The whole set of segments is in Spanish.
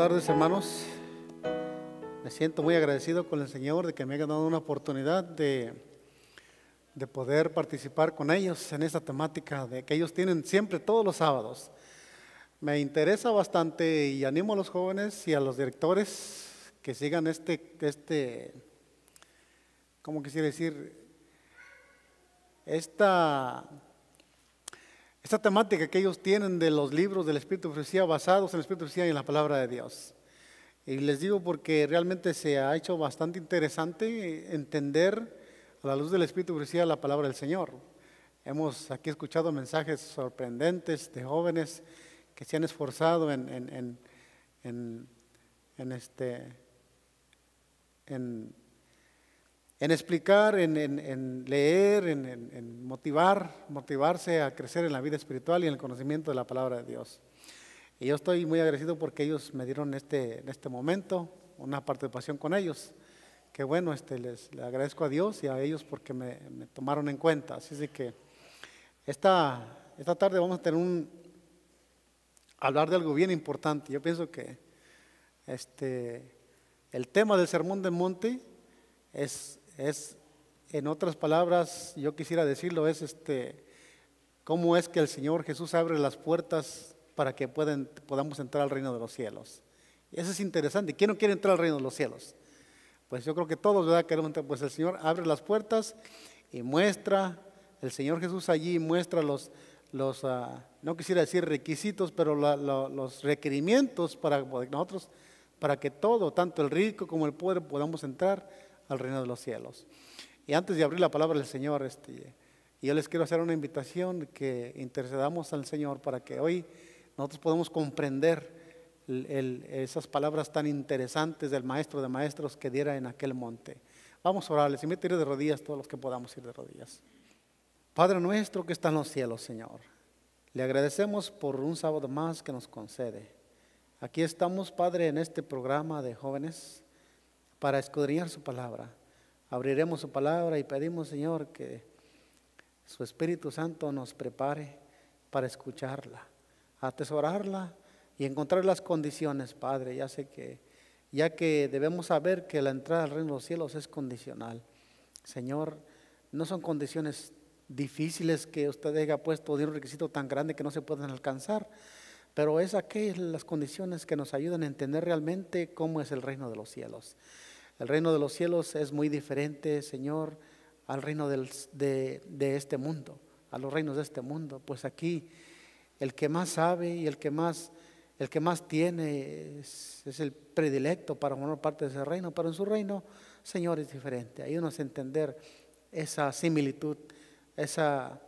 tardes, hermanos. Me siento muy agradecido con el Señor de que me haya dado una oportunidad de, de poder participar con ellos en esta temática de que ellos tienen siempre todos los sábados. Me interesa bastante y animo a los jóvenes y a los directores que sigan este, este ¿cómo quisiera decir? Esta esta temática que ellos tienen de los libros del Espíritu de Profecía basados en el Espíritu de Profecía y en la palabra de Dios. Y les digo porque realmente se ha hecho bastante interesante entender a la luz del Espíritu de Profecía la palabra del Señor. Hemos aquí escuchado mensajes sorprendentes de jóvenes que se han esforzado en, en este, en en explicar, en, leer, en, motivar, motivarse a crecer en la vida espiritual y en el conocimiento de la palabra de Dios. Y yo estoy muy agradecido porque ellos me dieron este, en este momento una participación con ellos. Que bueno, este, les, agradezco a Dios y a ellos porque me, tomaron en cuenta. Así es que esta, esta tarde vamos a tener un, hablar de algo bien importante. Yo pienso que este, el tema del Sermón de Monte es es, en otras palabras, yo quisiera decirlo, es este, cómo es que el Señor Jesús abre las puertas para que podamos entrar al reino de los cielos. Eso es interesante. ¿Quién no quiere entrar al reino de los cielos? Pues yo creo que todos, ¿verdad? Queremos Pues el Señor abre las puertas y muestra, el Señor Jesús allí muestra los, los ah, no quisiera decir requisitos, pero los requerimientos para nosotros, para que todo, tanto el rico como el pobre, podamos entrar al reino de los cielos. Y antes de abrir la palabra del Señor, este, yo les quiero hacer una invitación que intercedamos al Señor para que hoy nosotros podamos comprender esas palabras tan interesantes del Maestro de Maestros que diera en aquel monte. Vamos a orar, les invito a ir de rodillas todos los que podamos ir de rodillas. Padre nuestro que está en los cielos, Señor, le agradecemos por un sábado más que nos concede. Aquí estamos, Padre, en este programa de jóvenes para escudriñar su palabra. Abriremos su palabra y pedimos, Señor, que su Espíritu Santo nos prepare para escucharla, atesorarla y encontrar las condiciones, Padre. Ya sé que, ya que debemos saber que la entrada al reino de los cielos es condicional. Señor, no son condiciones difíciles que usted haya puesto de un requisito tan grande que no se pueden alcanzar, pero es aquellas las condiciones que nos ayudan a entender realmente cómo es el reino de los cielos. El reino de los cielos es muy diferente, Señor, al reino de, este mundo, a los reinos de este mundo. Pues aquí el que más sabe y el que más, el que más tiene es, el predilecto para formar parte de ese reino, pero en su reino, Señor, es diferente. Ayúdanos a entender esa similitud, esa,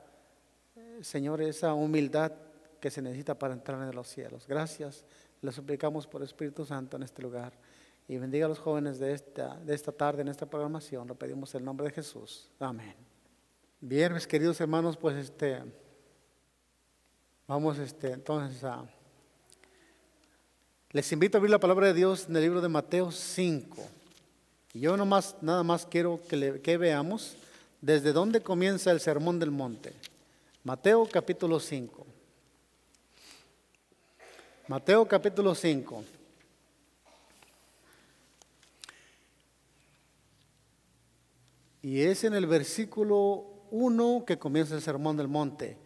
Señor, esa humildad que se necesita para entrar en los cielos. Gracias, le suplicamos por Espíritu Santo en este lugar y bendiga a los jóvenes de esta, de esta tarde en esta programación. Lo pedimos en el nombre de Jesús. Amén. Bien, mis queridos hermanos, pues este, vamos este, entonces a... Les invito a abrir la palabra de Dios en el libro de Mateo 5. Y yo nada más quiero que veamos desde dónde comienza el sermón del monte. Mateo capítulo 5. Mateo capítulo 5. Y es en el versículo 1 que comienza el Sermón del Monte.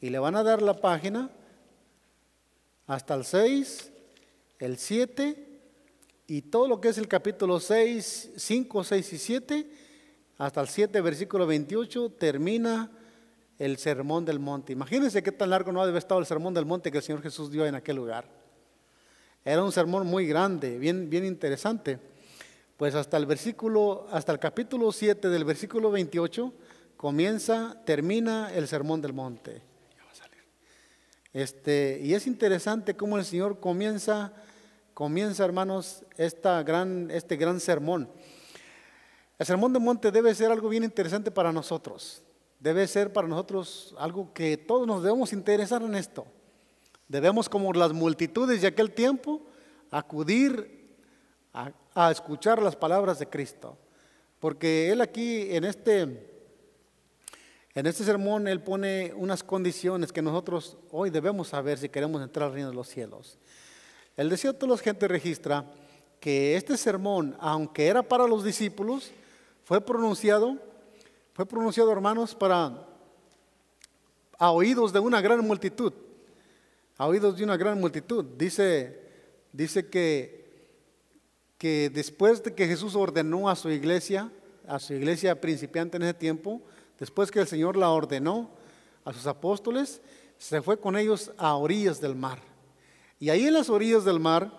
Y le van a dar la página hasta el 6, el 7 y todo lo que es el capítulo 6, 5, 6 y 7, hasta el 7, versículo 28, termina el Sermón del Monte. Imagínense qué tan largo no ha de haber estado el Sermón del Monte que el Señor Jesús dio en aquel lugar. Era un sermón muy grande, bien, bien interesante. Pues hasta el versículo, hasta el capítulo 7 del versículo 28 comienza, termina el sermón del monte. Este, y es interesante cómo el Señor comienza, comienza, hermanos, esta gran, este gran sermón. El sermón del monte debe ser algo bien interesante para nosotros. Debe ser para nosotros algo que todos nos debemos interesar en esto. Debemos, como las multitudes de aquel tiempo, acudir a, a escuchar las palabras de Cristo. Porque él aquí en este, en este sermón, él pone unas condiciones que nosotros hoy debemos saber si queremos entrar al reino de los cielos. El deseo de toda la gente registra que este sermón, aunque era para los discípulos, fue pronunciado, fue pronunciado, hermanos, para a oídos de una gran multitud, a oídos de una gran multitud. Dice, dice que que después de que Jesús ordenó a su iglesia, a su iglesia principiante en ese tiempo, después que el Señor la ordenó a sus apóstoles, se fue con ellos a orillas del mar. Y ahí en las orillas del mar,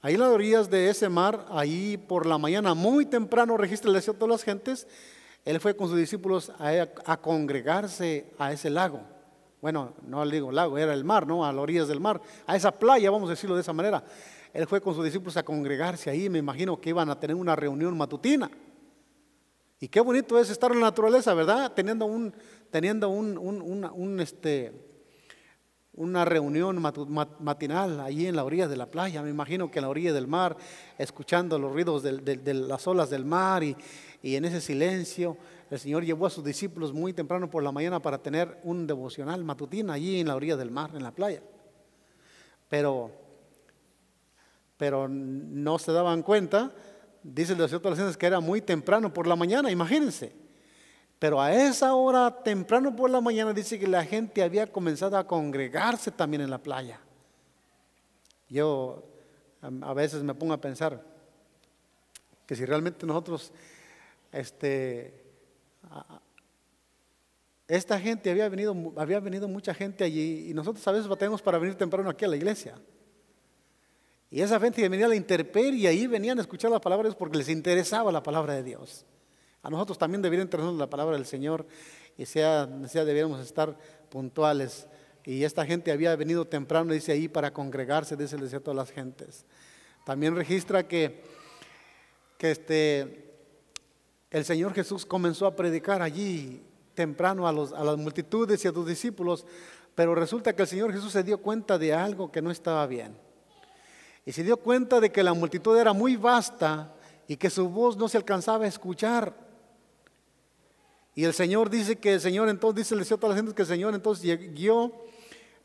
ahí en las orillas de ese mar, ahí por la mañana muy temprano registra el deseo de las gentes, él fue con sus discípulos a, congregarse a ese lago. Bueno, no le digo lago, era el mar, ¿no? A las orillas del mar, a esa playa, vamos a decirlo de esa manera. Él fue con sus discípulos a congregarse ahí, me imagino que iban a tener una reunión matutina. Y qué bonito es estar en la naturaleza, ¿verdad? Teniendo un, teniendo un, una, este, una reunión matinal allí en la orilla de la playa, me imagino que en la orilla del mar, escuchando los ruidos de las olas del mar y, y en ese silencio, el Señor llevó a sus discípulos muy temprano por la mañana para tener un devocional matutina allí en la orilla del mar, en la playa. Pero pero no se daban cuenta. Dice el desierto de que era muy temprano por la mañana, imagínense. Pero a esa hora, temprano por la mañana, dice que la gente había comenzado a congregarse también en la playa. Yo a veces me pongo a pensar que si realmente nosotros, este, esta gente había venido, había venido mucha gente allí y nosotros a veces batemos para venir temprano aquí a la iglesia. Y esa gente venía a la y ahí venían a escuchar las palabras porque les interesaba la palabra de Dios. A nosotros también debería interesarnos la palabra del Señor y sea, sea debiéramos estar puntuales. Y esta gente había venido temprano, dice ahí, para congregarse, dice el desierto de las gentes. También registra que, que este, el Señor Jesús comenzó a predicar allí temprano a, los, a las multitudes y a sus discípulos, pero resulta que el Señor Jesús se dio cuenta de algo que no estaba bien y se dio cuenta de que la multitud era muy vasta y que su voz no se alcanzaba a escuchar. Y el Señor dice que el Señor entonces, dice, le a toda la gente que el Señor entonces guió,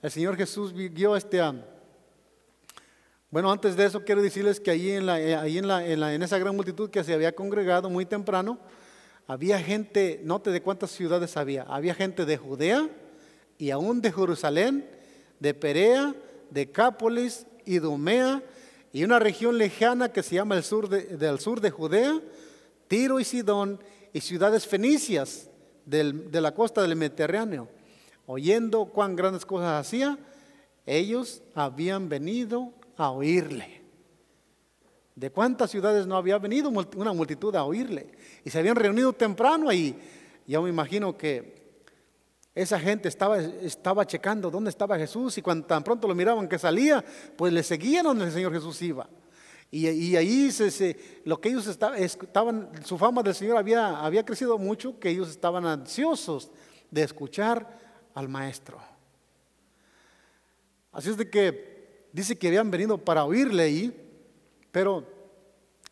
el Señor Jesús guió este... Ah, bueno, antes de eso quiero decirles que ahí en, la, eh, la, en, en esa gran multitud que se había congregado muy temprano, había gente, note de cuántas ciudades había, había gente de Judea y aún de Jerusalén, de Perea, de Cápolis Idumea y una región lejana que se llama el sur del sur de Judea, Tiro y Sidón y ciudades fenicias del, de la costa del Mediterráneo. Oyendo cuán grandes cosas hacía, ellos habían venido a oírle. ¿De cuántas ciudades no había venido una multitud a oírle? Y se habían reunido temprano ahí yo me imagino que esa gente estaba, estaba checando dónde estaba Jesús y cuando tan pronto lo miraban que salía, pues le seguían donde el Señor Jesús iba. Y, ahí lo que ellos estaban, estaban, su fama del Señor había, había crecido mucho, que ellos estaban ansiosos de escuchar al Maestro. Así es de que dice que habían venido para oírle ahí, pero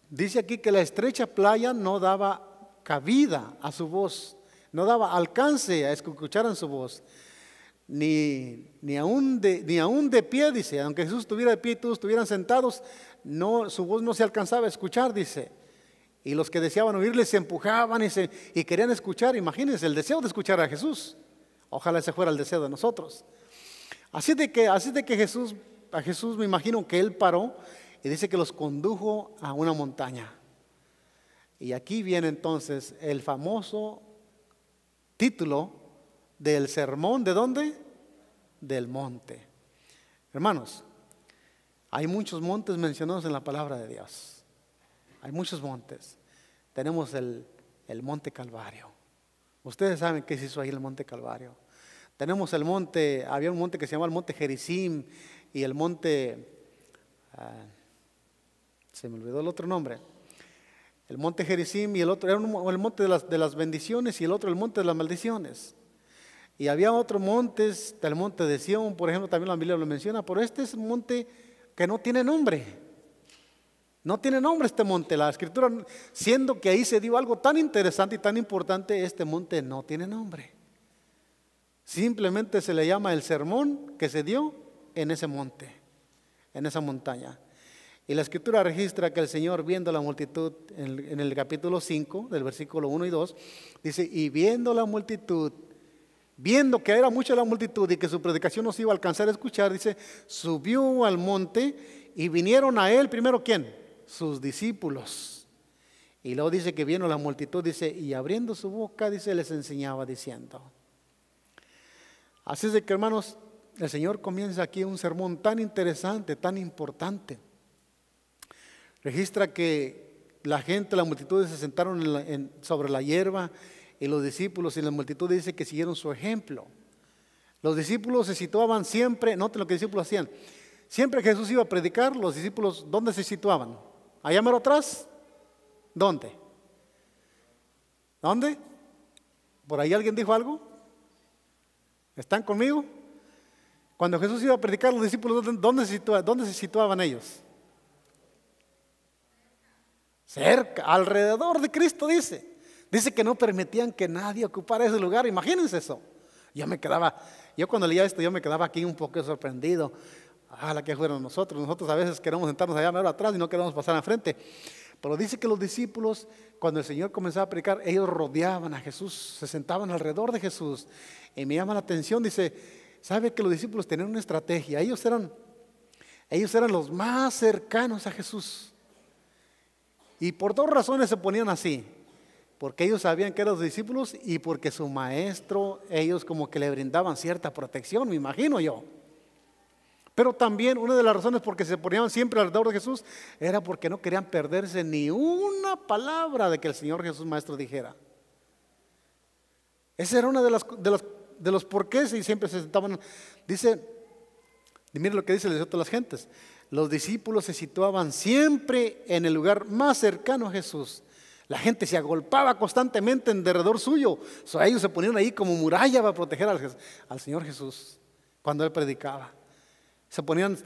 dice aquí que la estrecha playa no daba cabida a su voz no daba alcance a escucharan su voz. Ni, aún de, ni aún de pie, dice, aunque Jesús estuviera de pie y todos estuvieran sentados, no, su voz no se alcanzaba a escuchar, dice. Y los que deseaban oírle se empujaban y, y querían escuchar. Imagínense el deseo de escuchar a Jesús. Ojalá ese fuera el deseo de nosotros. Así de que, así de que Jesús, a Jesús me imagino que él paró y dice que los condujo a una montaña. Y aquí viene entonces el famoso título del sermón, ¿de dónde? Del monte. Hermanos, hay muchos montes mencionados en la palabra de Dios. Hay muchos montes. Tenemos el, monte Calvario. Ustedes saben qué se hizo ahí el monte Calvario. Tenemos el monte, había un monte que se llamaba el monte Jericim y el monte, ah, se me olvidó el otro nombre. El monte Jericim y el otro, era el monte de las, de las bendiciones y el otro el monte de las maldiciones. Y había otros montes, el monte de Sión, por ejemplo, también la Biblia lo menciona, pero este es un monte que no tiene nombre. No tiene nombre este monte, la escritura, siendo que ahí se dio algo tan interesante y tan importante, este monte no tiene nombre. Simplemente se le llama el sermón que se dio en ese monte, en esa montaña. Y la escritura registra que el Señor, viendo la multitud, en el, capítulo 5, del versículo 1 y 2, dice, y viendo la multitud, viendo que era mucha la multitud y que su predicación no se iba a alcanzar a escuchar, dice, subió al monte y vinieron a él primero quién? Sus discípulos. Y luego dice que vino la multitud, dice, y abriendo su boca, dice, les enseñaba diciendo. Así es de que hermanos, el Señor comienza aquí un sermón tan interesante, tan importante Registra que la gente, la multitud se sentaron sobre la hierba y los discípulos y la multitud dice que siguieron su ejemplo. Los discípulos se situaban siempre, noten lo que los discípulos hacían. Siempre Jesús iba a predicar, los discípulos, ¿dónde se situaban? ¿Allá más atrás? ¿Dónde? ¿Dónde? ¿Por ahí alguien dijo algo? ¿Están conmigo? Cuando Jesús iba a predicar, los discípulos, ¿dónde, se, situaban, dónde se situaban ellos? cerca, alrededor de Cristo, dice. Dice que no permitían que nadie ocupara ese lugar, imagínense eso. Yo me quedaba, yo cuando leía esto, yo me quedaba aquí un poco sorprendido. a la que fueron nosotros. Nosotros a veces queremos sentarnos allá más atrás y no queremos pasar frente Pero dice que los discípulos, cuando el Señor comenzaba a predicar, ellos rodeaban a Jesús, se sentaban alrededor de Jesús. Y me llama la atención, dice, sabe que los discípulos tenían una estrategia. Ellos eran, ellos eran los más cercanos a Jesús. Y por dos razones se ponían así. Porque ellos sabían que eran los discípulos y porque su maestro, ellos como que le brindaban cierta protección, me imagino yo. Pero también una de las razones por que se ponían siempre alrededor de Jesús era porque no querían perderse ni una palabra de que el Señor Jesús Maestro dijera. Ese era una de las, de los porqués y siempre se sentaban. Dice, y mire lo que dice el de las gentes. Los discípulos se situaban siempre en el lugar más cercano a Jesús. La gente se agolpaba constantemente en derredor suyo. So, ellos se ponían ahí como muralla para proteger al, al Señor Jesús cuando Él predicaba. Se ponían,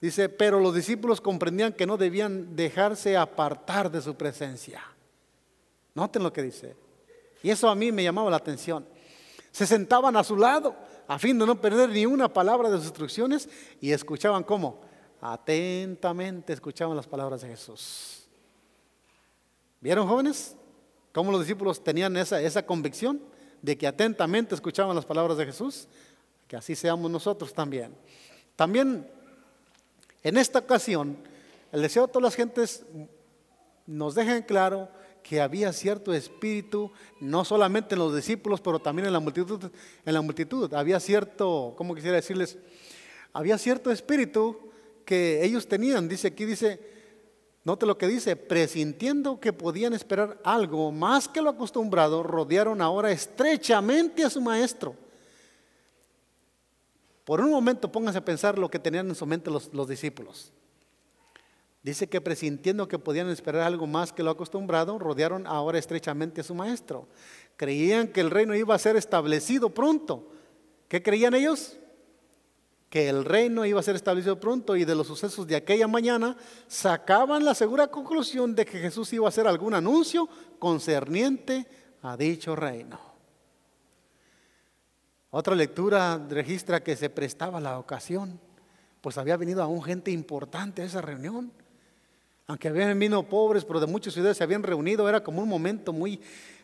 dice, pero los discípulos comprendían que no debían dejarse apartar de su presencia. Noten lo que dice. Y eso a mí me llamaba la atención. Se sentaban a su lado a fin de no perder ni una palabra de sus instrucciones y escuchaban cómo Atentamente escuchaban las palabras de Jesús. ¿Vieron jóvenes? ¿Cómo los discípulos tenían esa, convicción de que atentamente escuchaban las palabras de Jesús? Que así seamos nosotros también. También en esta ocasión, el deseo de todas las gentes nos deja claro que había cierto espíritu, no solamente en los discípulos, pero también en la multitud, en la multitud. Había cierto, ¿cómo quisiera decirles? Había cierto espíritu que ellos tenían. Dice aquí, dice, note lo que dice, presintiendo que podían esperar algo más que lo acostumbrado, rodearon ahora estrechamente a su maestro. Por un momento pónganse a pensar lo que tenían en su mente los, los discípulos. Dice que presintiendo que podían esperar algo más que lo acostumbrado, rodearon ahora estrechamente a su maestro. Creían que el reino iba a ser establecido pronto. ¿Qué creían ellos? que el reino iba a ser establecido pronto y de los sucesos de aquella mañana sacaban la segura conclusión de que Jesús iba a hacer algún anuncio concerniente a dicho reino. Otra lectura registra que se prestaba la ocasión, pues había venido a un gente importante a esa reunión. Aunque habían venido pobres, pero de muchas ciudades se habían reunido, era como un momento muy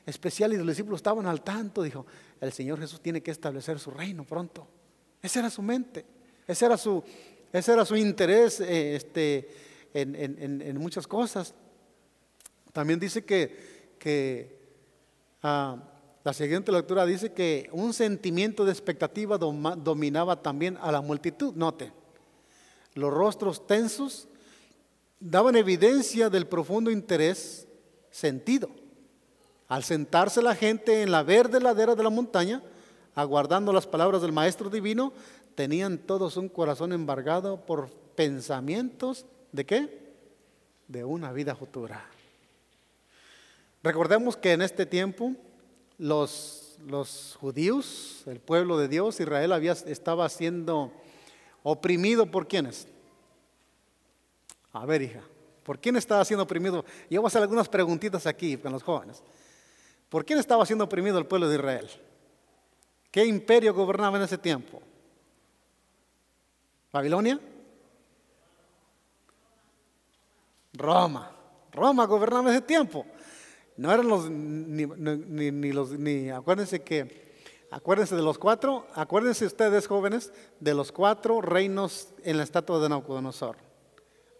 especial y los discípulos estaban al tanto. Dijo, el Señor Jesús tiene que establecer su reino pronto. Esa era su mente. Ese era su, ese era su interés eh, este, en, muchas cosas. También dice que, ah, la siguiente lectura dice que un sentimiento de expectativa dominaba también a la multitud. Note, los rostros tensos daban evidencia del profundo interés sentido. Al sentarse la gente en la verde ladera de la montaña, aguardando las palabras del Maestro Divino, tenían todos un corazón embargado por pensamientos de qué? De una vida futura. Recordemos que en este tiempo los, los judíos, el pueblo de Dios, Israel había, estaba siendo oprimido por quiénes. A ver, hija, ¿por quién estaba siendo oprimido? Yo voy a hacer algunas preguntitas aquí con los jóvenes. ¿Por quién estaba siendo oprimido el pueblo de Israel? ¿Qué imperio gobernaba en ese tiempo? ¿Babilonia? Roma. Roma gobernaba ese tiempo. No eran los, ni, los, ni, acuérdense que, acuérdense de los cuatro, acuérdense ustedes jóvenes, de los cuatro reinos en la estatua de Nabucodonosor.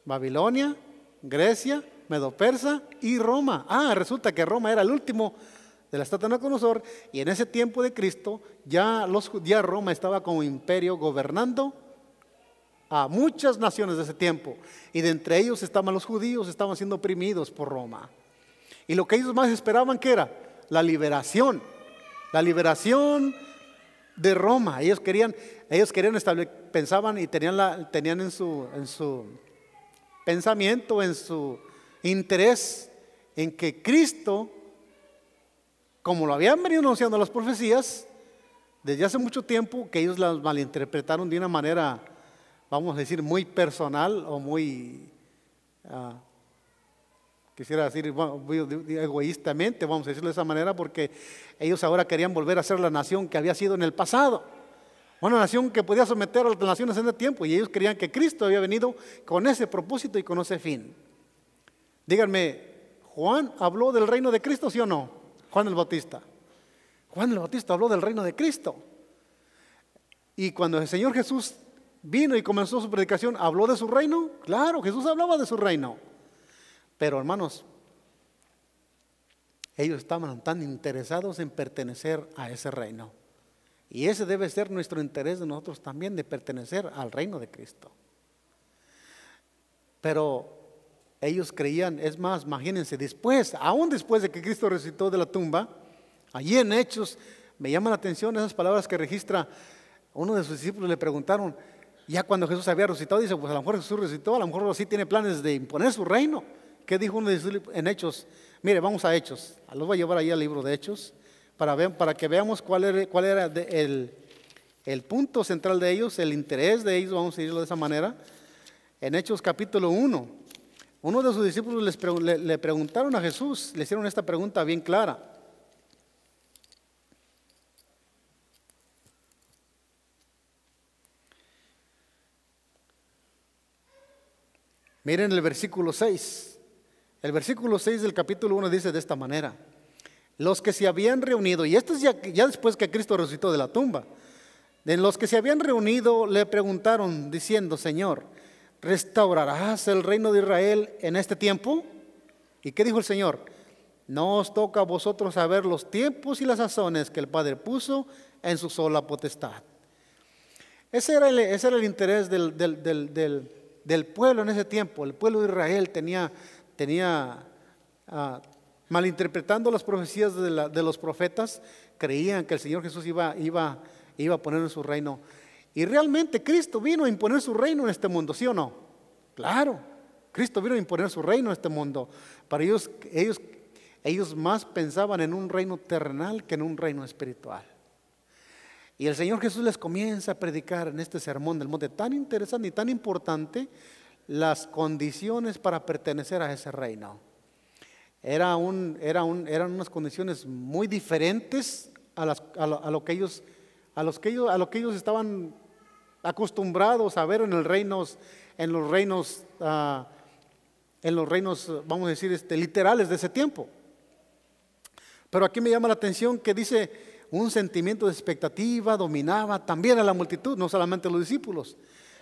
Babilonia, Grecia, Medo Persa y Roma. Ah, resulta que Roma era el último de la estatua de Nabucodonosor y en ese tiempo de Cristo ya, los, ya Roma estaba como imperio gobernando a muchas naciones de ese tiempo. Y de entre ellos estaban los judíos, estaban siendo oprimidos por Roma. Y lo que ellos más esperaban que era la liberación, la liberación de Roma. Ellos querían, ellos querían establecer, pensaban y tenían, la, tenían en, su, en su pensamiento, en su interés, en que Cristo, como lo habían venido anunciando las profecías, desde hace mucho tiempo, que ellos las malinterpretaron de una manera vamos a decir, muy personal o muy, ah, quisiera decir, egoístamente, vamos a decirlo de esa manera, porque ellos ahora querían volver a ser la nación que había sido en el pasado. Una nación que podía someter a otras naciones en el tiempo y ellos creían que Cristo había venido con ese propósito y con ese fin. Díganme, ¿Juan habló del reino de Cristo, sí o no? Juan el Bautista. Juan el Bautista habló del reino de Cristo. Y cuando el Señor Jesús vino y comenzó su predicación, ¿habló de su reino? Claro, Jesús hablaba de su reino. Pero hermanos, ellos estaban tan interesados en pertenecer a ese reino. Y ese debe ser nuestro interés de nosotros también, de pertenecer al reino de Cristo. Pero ellos creían, es más, imagínense, después, aún después de que Cristo resucitó de la tumba, allí en Hechos, me llaman la atención esas palabras que registra, uno de sus discípulos le preguntaron, ya cuando Jesús había resucitado, dice, pues a lo mejor Jesús resucitó, a lo mejor sí tiene planes de imponer su reino. ¿Qué dijo uno de sus en Hechos? Mire, vamos a Hechos. Los voy a llevar ahí al libro de Hechos para, ver, para que veamos cuál era, cuál era el, el, punto central de ellos, el interés de ellos, vamos a decirlo de esa manera. En Hechos capítulo 1, uno de sus discípulos le preguntaron a Jesús, le hicieron esta pregunta bien clara. Miren el versículo 6. El versículo 6 del capítulo 1 dice de esta manera. Los que se habían reunido, y esto es ya, después que Cristo resucitó de la tumba, de los que se habían reunido le preguntaron diciendo, Señor, ¿restaurarás el reino de Israel en este tiempo? ¿Y qué dijo el Señor? No os toca a vosotros saber los tiempos y las sazones que el Padre puso en su sola potestad. Ese era el, era el interés del, del del pueblo en ese tiempo. El pueblo de Israel tenía, tenía ah, malinterpretando las profecías de, de, los profetas, creían que el Señor Jesús iba, iba, iba a poner en su reino. Y realmente Cristo vino a imponer su reino en este mundo, ¿sí o no? Claro, Cristo vino a imponer su reino en este mundo. Para ellos, ellos, ellos más pensaban en un reino terrenal que en un reino espiritual. Y el Señor Jesús les comienza a predicar en este sermón del monte tan interesante y tan importante las condiciones para pertenecer a ese reino. eran unas condiciones muy diferentes a, lo, que ellos, estaban acostumbrados a ver en el en los reinos, ah, en los reinos, vamos a decir, este, literales de ese tiempo. Pero aquí me llama la atención que dice, un sentimiento de expectativa dominaba también a la multitud, no solamente a los discípulos.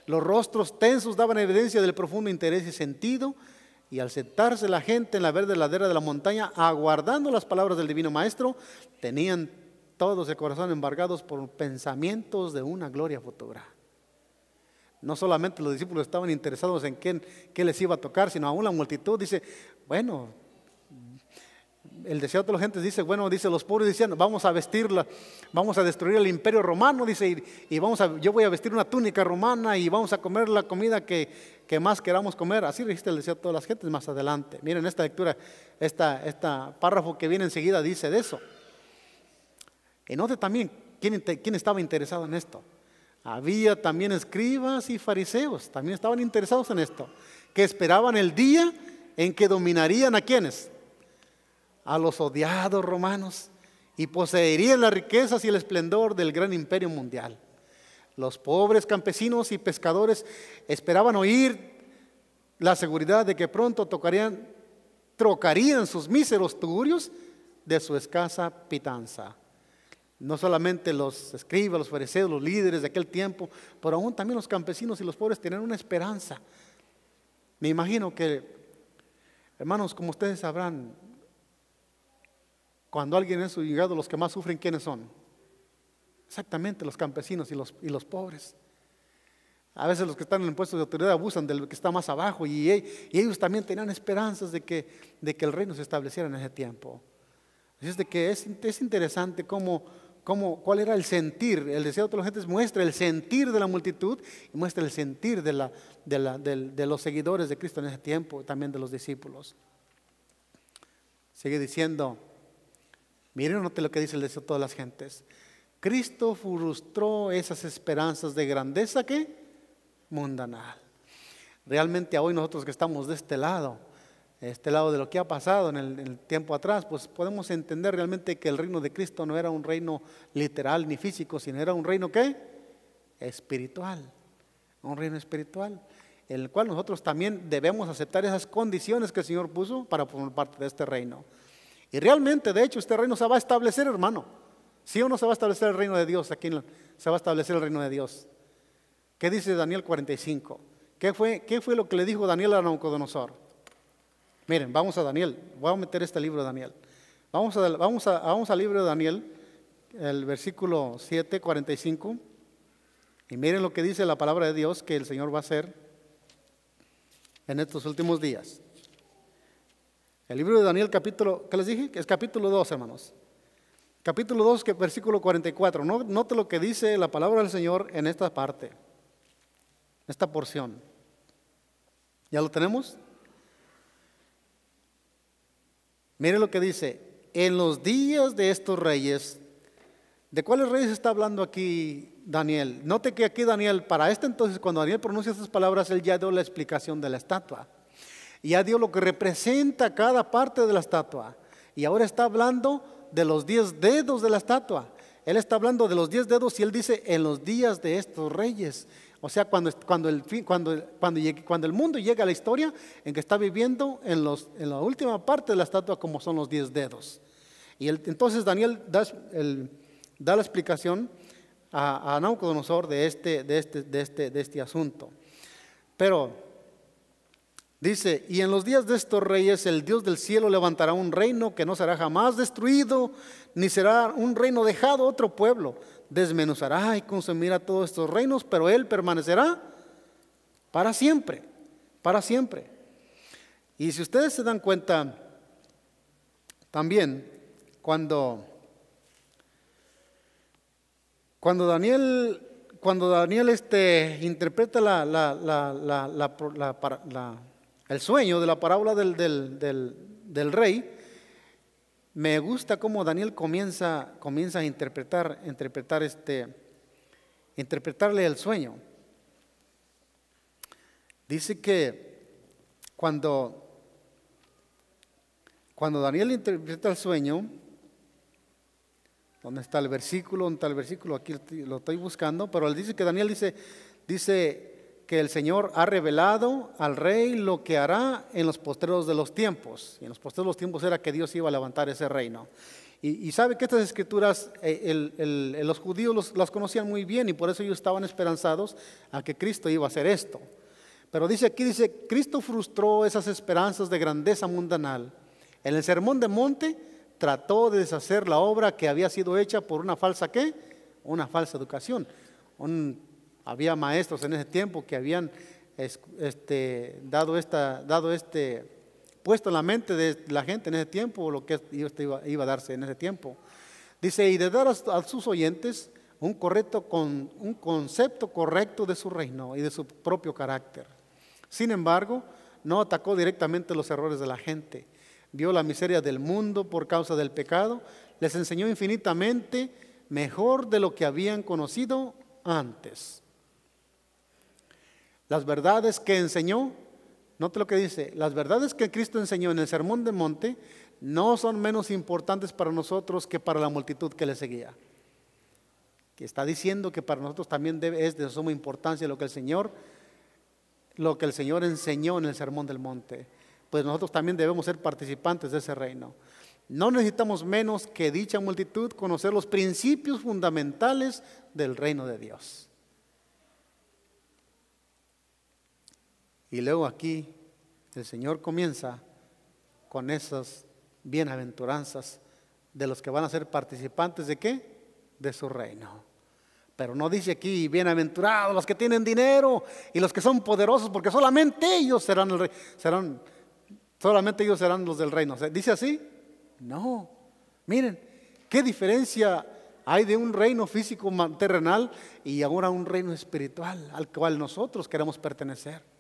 Los rostros tensos daban evidencia del profundo interés y sentido, y al sentarse la gente en la verde ladera de la montaña, aguardando las palabras del Divino Maestro, tenían todos el corazón embargados por pensamientos de una gloria futura. No solamente los discípulos estaban interesados en qué les iba a tocar, sino aún la multitud dice, bueno, el deseo de los gentes dice, bueno, dice los pobres diciendo, vamos a vestirla, vamos a destruir el imperio romano, dice, y, vamos a, yo voy a vestir una túnica romana y vamos a comer la comida que, más queramos comer. Así registra el deseo de todas las gentes más adelante. Miren esta lectura, este esta párrafo que viene enseguida dice de eso. Y note también quién, quién estaba interesado en esto. Había también escribas y fariseos, también estaban interesados en esto, que esperaban el día en que dominarían a quienes, a los odiados romanos y poseerían las riquezas y el esplendor del gran imperio mundial. Los pobres campesinos y pescadores esperaban oír la seguridad de que pronto tocarían, trocarían sus míseros tugurios de su escasa pitanza. No solamente los escribas, los fariseos, los líderes de aquel tiempo, pero aún también los campesinos y los pobres tenían una esperanza. Me imagino que, hermanos, como ustedes sabrán, cuando alguien es su llegado, los que más sufren, ¿quiénes son? Exactamente, los campesinos y los, pobres. A veces los que están en el puesto de autoridad abusan del que está más abajo y, e, y ellos también tenían esperanzas de que, de que, el reino se estableciera en ese tiempo. Así es de que es, interesante cómo, cómo, cuál era el sentir. El deseo de la gente muestra el sentir de la multitud y muestra el sentir de, de, la, de, los seguidores de Cristo en ese tiempo, también de los discípulos. Sigue diciendo Miren lo que dice el deseo de todas las gentes. Cristo frustró esas esperanzas de grandeza que mundanal. Realmente hoy nosotros que estamos de este lado, este lado de lo que ha pasado en el, en el, tiempo atrás, pues podemos entender realmente que el reino de Cristo no era un reino literal ni físico, sino era un reino que espiritual, un reino espiritual, en el cual nosotros también debemos aceptar esas condiciones que el Señor puso para formar parte de este reino. Y realmente, de hecho, este reino se va a establecer, hermano. Si o no se va a establecer el reino de Dios? Aquí se va a establecer el reino de Dios. ¿Qué dice Daniel 45? ¿Qué fue, qué fue lo que le dijo Daniel a Naucodonosor? Miren, vamos a Daniel. Voy a meter este libro de Daniel. Vamos, a, vamos, vamos al libro de Daniel, el versículo 7, 45. Y miren lo que dice la palabra de Dios que el Señor va a hacer en estos últimos días. El libro de Daniel capítulo, ¿qué les dije? Es capítulo 2, hermanos. Capítulo 2, versículo 44. No, note lo que dice la palabra del Señor en esta parte, en esta porción. ¿Ya lo tenemos? Mire lo que dice. En los días de estos reyes, ¿de cuáles reyes está hablando aquí Daniel? Note que aquí Daniel, para este entonces, cuando Daniel pronuncia estas palabras, él ya dio la explicación de la estatua. Y a Dios lo que representa cada parte de la estatua. Y ahora está hablando de los diez dedos de la estatua. Él está hablando de los diez dedos y él dice, en los días de estos reyes. O sea, cuando, cuando, el, cuando, cuando, el mundo llega a la historia en que está viviendo en, los, en la última parte de la estatua como son los diez dedos. Y entonces Daniel da, la explicación a, a de este, de, este, de, este, de este asunto. Pero Dice, y en los días de estos reyes el Dios del cielo levantará un reino que no será jamás destruido, ni será un reino dejado otro pueblo. Desmenuzará y consumirá todos estos reinos, pero él permanecerá para siempre, para siempre. Y si ustedes se dan cuenta, también cuando, cuando Daniel cuando Daniel este, interpreta la, la, la el sueño de la parábola del, rey, me gusta cómo Daniel comienza, comienza a interpretar, interpretar este, interpretarle el sueño. Dice que cuando, cuando Daniel interpreta el sueño, ¿dónde está el versículo? ¿Dónde está el versículo? Aquí lo estoy buscando, pero él dice que Daniel dice, dice, que el Señor ha revelado al rey lo que hará en los postreros de los tiempos. Y en los posteros de los tiempos era que Dios iba a levantar ese reino. Y, sabe que estas escrituras eh, los judíos las conocían muy bien y por eso ellos estaban esperanzados a que Cristo iba a hacer esto. Pero dice aquí, dice, Cristo frustró esas esperanzas de grandeza mundanal. En el sermón de monte trató de deshacer la obra que había sido hecha por una falsa qué? Una falsa educación. Un había maestros en ese tiempo que habían este, dado, este, puesto en la mente de la gente en ese tiempo lo que este, iba, iba a darse en ese tiempo. Dice, y de dar a, sus oyentes un, correcto con, un concepto correcto de su reino y de su propio carácter. Sin embargo, no atacó directamente los errores de la gente. Vio la miseria del mundo por causa del pecado. Les enseñó infinitamente mejor de lo que habían conocido antes. Las verdades que enseñó, note lo que dice, las verdades que Cristo enseñó en el Sermón del Monte no son menos importantes para nosotros que para la multitud que le seguía. Que está diciendo que para nosotros también debe, es de suma importancia lo que el Señor lo que el Señor enseñó en el Sermón del Monte, pues nosotros también debemos ser participantes de ese reino. No necesitamos menos que dicha multitud conocer los principios fundamentales del reino de Dios. Y luego aquí el Señor comienza con esas bienaventuranzas de los que van a ser participantes de qué? De su reino. Pero no dice aquí, bienaventurados los que tienen dinero y los que son poderosos, porque solamente ellos serán serán, solamente ellos serán los del reino. ¿Dice así? No. Miren, qué diferencia hay de un reino físico terrenal y ahora un reino espiritual al cual nosotros queremos pertenecer.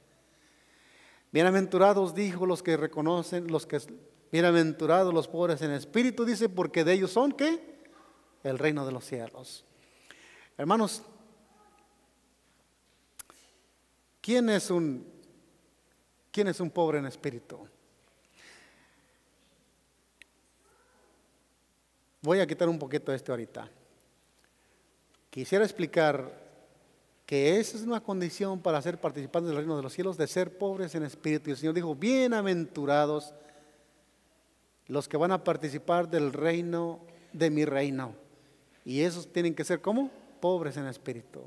Bienaventurados dijo los que reconocen, los que bienaventurados los pobres en espíritu, dice, porque de ellos son qué? El reino de los cielos. Hermanos, ¿quién es un quién es un pobre en espíritu? Voy a quitar un poquito de esto ahorita. Quisiera explicar que esa es una condición para ser participantes del reino de los cielos, de ser pobres en espíritu. Y el Señor dijo, bienaventurados los que van a participar del reino de mi reino. Y esos tienen que ser como pobres en espíritu.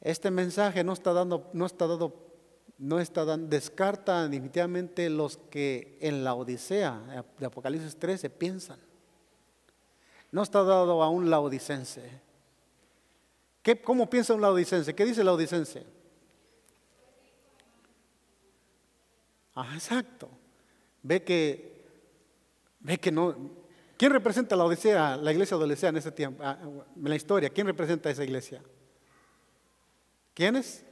Este mensaje no está dando, no está dado, no está dando, descarta definitivamente los que en la Odisea de Apocalipsis 13 piensan. No está dado a un laodicense ¿Cómo piensa un laodicense? ¿Qué dice el laudicense? Ah, exacto. Ve que, ve que no. ¿Quién representa la Odisea, la iglesia de Odisea en ese tiempo, ah, en la historia? ¿Quién representa esa iglesia? ¿Quiénes?